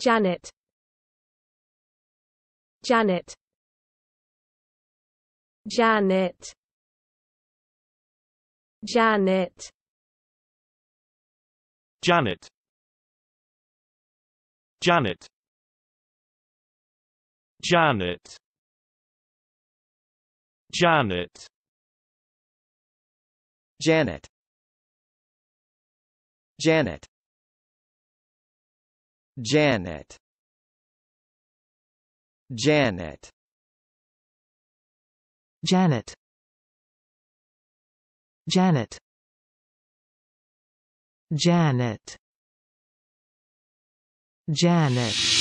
Janet Janet Janet Janet Janet Janet Janet Janet Janet Janet Janet Janet Janet Janet Janet Janet